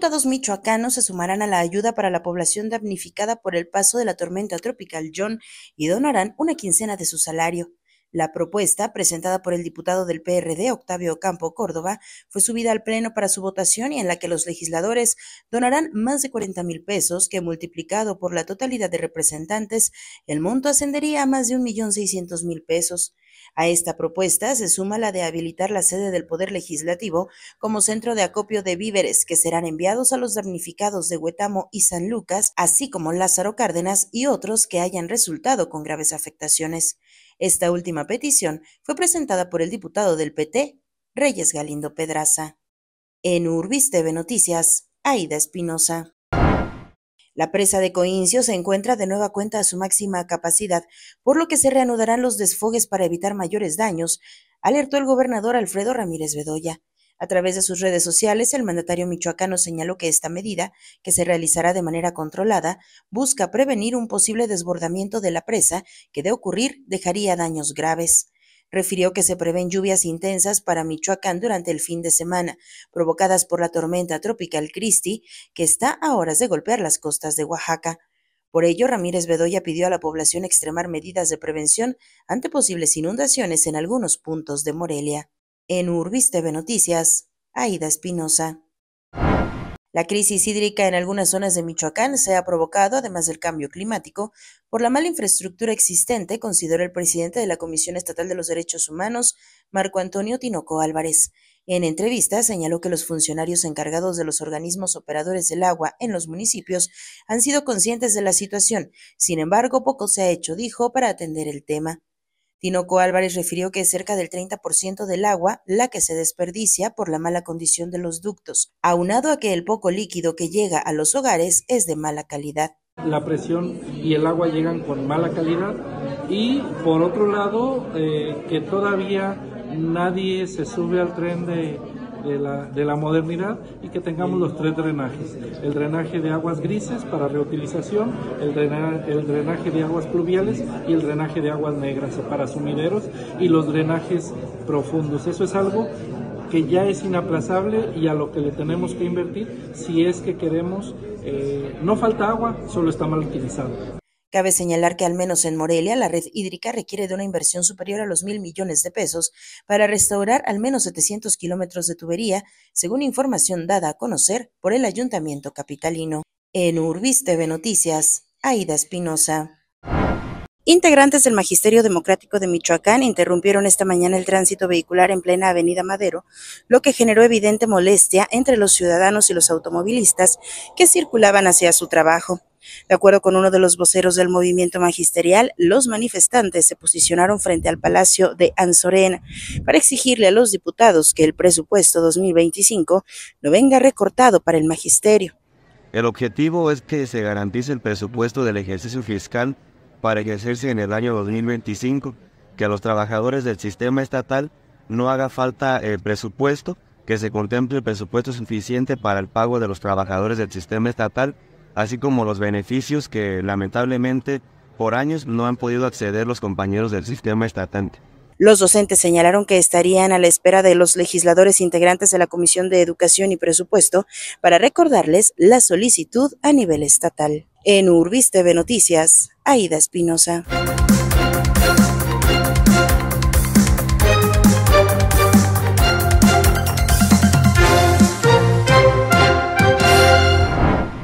diputados michoacanos se sumarán a la ayuda para la población damnificada por el paso de la tormenta tropical John y donarán una quincena de su salario. La propuesta, presentada por el diputado del PRD, Octavio Campo Córdoba, fue subida al Pleno para su votación y en la que los legisladores donarán más de 40 mil pesos, que multiplicado por la totalidad de representantes, el monto ascendería a más de un millón mil pesos. A esta propuesta se suma la de habilitar la sede del Poder Legislativo como centro de acopio de víveres que serán enviados a los damnificados de Huetamo y San Lucas, así como Lázaro Cárdenas y otros que hayan resultado con graves afectaciones. Esta última petición fue presentada por el diputado del PT, Reyes Galindo Pedraza. En Urbis Noticias, Aida Espinosa. La presa de Coincio se encuentra de nueva cuenta a su máxima capacidad, por lo que se reanudarán los desfogues para evitar mayores daños, alertó el gobernador Alfredo Ramírez Bedoya. A través de sus redes sociales, el mandatario michoacano señaló que esta medida, que se realizará de manera controlada, busca prevenir un posible desbordamiento de la presa que de ocurrir dejaría daños graves refirió que se prevén lluvias intensas para Michoacán durante el fin de semana, provocadas por la tormenta tropical Christie, que está a horas de golpear las costas de Oaxaca. Por ello, Ramírez Bedoya pidió a la población extremar medidas de prevención ante posibles inundaciones en algunos puntos de Morelia. En Urbis TV Noticias, Aida Espinosa. La crisis hídrica en algunas zonas de Michoacán se ha provocado, además del cambio climático, por la mala infraestructura existente, consideró el presidente de la Comisión Estatal de los Derechos Humanos, Marco Antonio Tinoco Álvarez. En entrevista señaló que los funcionarios encargados de los organismos operadores del agua en los municipios han sido conscientes de la situación. Sin embargo, poco se ha hecho, dijo, para atender el tema. Tinoco Álvarez refirió que es cerca del 30% del agua la que se desperdicia por la mala condición de los ductos, aunado a que el poco líquido que llega a los hogares es de mala calidad. La presión y el agua llegan con mala calidad y por otro lado eh, que todavía nadie se sube al tren de de la, de la modernidad y que tengamos los tres drenajes. El drenaje de aguas grises para reutilización, el drenaje, el drenaje de aguas pluviales y el drenaje de aguas negras para sumideros y los drenajes profundos. Eso es algo que ya es inaplazable y a lo que le tenemos que invertir si es que queremos, eh, no falta agua, solo está mal utilizado. Cabe señalar que al menos en Morelia la red hídrica requiere de una inversión superior a los mil millones de pesos para restaurar al menos 700 kilómetros de tubería, según información dada a conocer por el Ayuntamiento Capitalino. En Urbis TV Noticias, Aida Espinosa. Integrantes del Magisterio Democrático de Michoacán interrumpieron esta mañana el tránsito vehicular en plena Avenida Madero, lo que generó evidente molestia entre los ciudadanos y los automovilistas que circulaban hacia su trabajo. De acuerdo con uno de los voceros del movimiento magisterial, los manifestantes se posicionaron frente al Palacio de Anzorena para exigirle a los diputados que el presupuesto 2025 no venga recortado para el magisterio. El objetivo es que se garantice el presupuesto del ejercicio fiscal para ejercerse en el año 2025, que a los trabajadores del sistema estatal no haga falta el presupuesto, que se contemple el presupuesto suficiente para el pago de los trabajadores del sistema estatal así como los beneficios que lamentablemente por años no han podido acceder los compañeros del sistema estatante. Los docentes señalaron que estarían a la espera de los legisladores integrantes de la Comisión de Educación y Presupuesto para recordarles la solicitud a nivel estatal. En Urbis TV Noticias, Aida Espinosa.